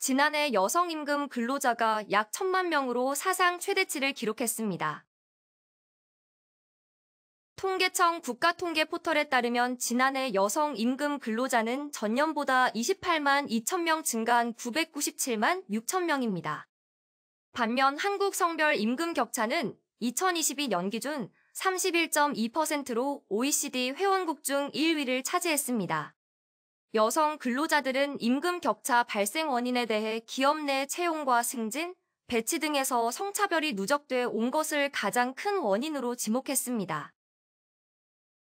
지난해 여성 임금 근로자가 약 천만 명으로 사상 최대치를 기록했습니다. 통계청 국가통계 포털에 따르면 지난해 여성 임금 근로자는 전년보다 28만 2천 명 증가한 997만 6천 명입니다. 반면 한국 성별 임금 격차는 2022년 기준 31.2%로 OECD 회원국 중 1위를 차지했습니다. 여성 근로자들은 임금 격차 발생 원인에 대해 기업 내 채용과 승진, 배치 등에서 성차별이 누적돼 온 것을 가장 큰 원인으로 지목했습니다.